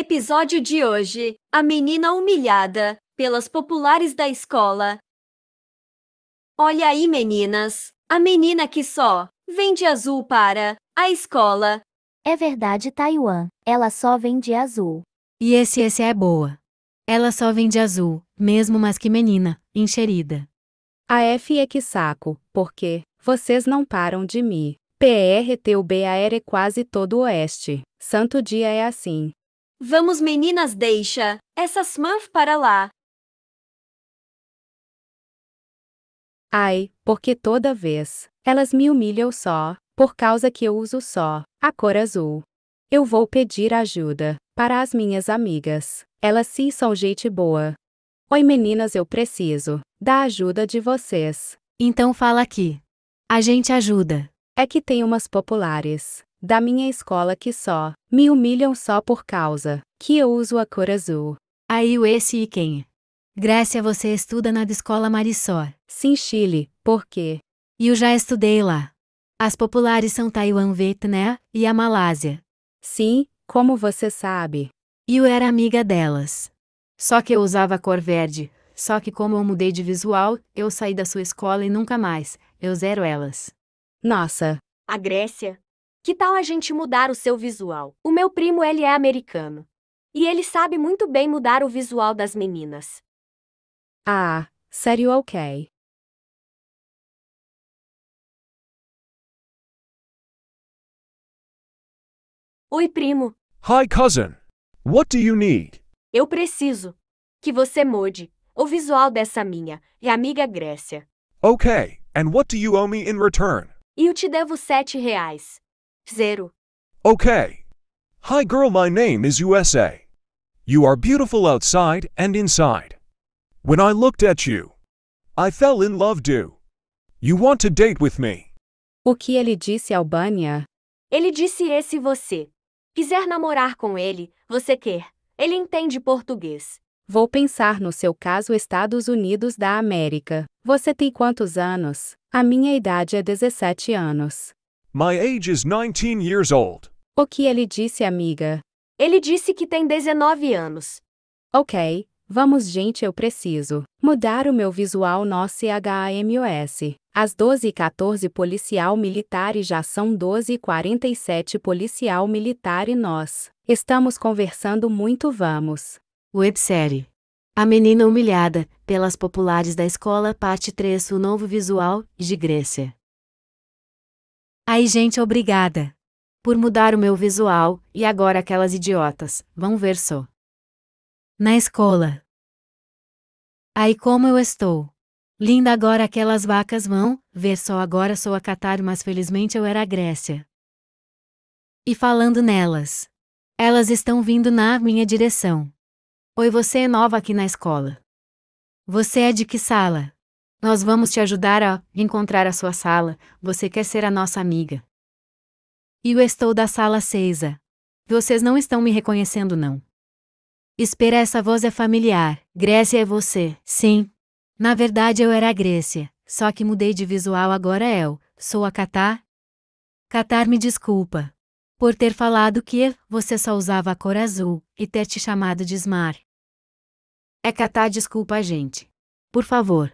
Episódio de hoje: A menina humilhada pelas populares da escola. Olha aí, meninas, a menina que só vende azul para a escola. É verdade, Taiwan. Ela só vende azul. E esse esse é boa. Ela só vende azul, mesmo mas que menina, encherida. A F é que saco, porque vocês não param de me. PRTUBAR é quase todo o oeste. Santo dia é assim. Vamos meninas, deixa essas smurf para lá. Ai, porque toda vez elas me humilham só, por causa que eu uso só a cor azul. Eu vou pedir ajuda para as minhas amigas. Elas sim são gente boa. Oi meninas, eu preciso da ajuda de vocês. Então fala aqui. A gente ajuda. É que tem umas populares da minha escola que só me humilham só por causa que eu uso a cor azul. Aí o esse e quem? Grécia, você estuda na escola Marisol. Sim, Chile, por quê? Eu já estudei lá. As populares são Taiwan Vietnã e a Malásia. Sim, como você sabe. Eu era amiga delas. Só que eu usava a cor verde, só que como eu mudei de visual, eu saí da sua escola e nunca mais, eu zero elas. Nossa. A Grécia, que tal a gente mudar o seu visual? O meu primo ele é americano. E ele sabe muito bem mudar o visual das meninas. Ah, sério ok. Oi, primo. Hi, cousin. What do you need? Eu preciso que você mude o visual dessa minha e amiga Grécia. Ok, and what do you owe me in return? E eu te devo sete reais. Zero. Okay. Hi girl, my name is USA. You are beautiful outside and inside. When I looked at you, I fell in love do. You want to date with me? O que ele disse Albania? Ele disse esse você. Quiser namorar com ele, você quer. Ele entende português. Vou pensar no seu caso Estados Unidos da América. Você tem quantos anos? A minha idade é 17 anos. My age is 19 years old. O que ele disse, amiga? Ele disse que tem 19 anos. Ok, vamos, gente, eu preciso mudar o meu visual no CHAMOS. Às 12h14 policial militar e já são 12h47 policial militar e nós. Estamos conversando muito, vamos. Websérie. A Menina Humilhada, pelas populares da escola, parte 3, o novo visual, de Grécia. Ai, gente, obrigada. Por mudar o meu visual, e agora aquelas idiotas, vão ver só. Na escola. Ai, como eu estou. Linda agora aquelas vacas vão, ver só agora sou a Catar, mas felizmente eu era a Grécia. E falando nelas. Elas estão vindo na minha direção. Oi, você é nova aqui na escola. Você é de que sala? Nós vamos te ajudar a encontrar a sua sala, você quer ser a nossa amiga. Eu estou da sala 6 Vocês não estão me reconhecendo não. Espera, essa voz é familiar. Grécia é você, sim. Na verdade eu era a Grécia, só que mudei de visual agora é eu, sou a Catar. Catar me desculpa. Por ter falado que você só usava a cor azul e ter te chamado de Smar. É Catar desculpa a gente. Por favor,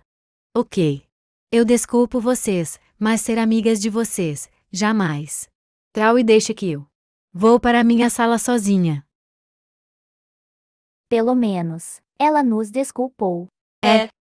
Ok. Eu desculpo vocês, mas ser amigas de vocês, jamais. Trau e deixa que eu. Vou para minha sala sozinha. Pelo menos, ela nos desculpou. É,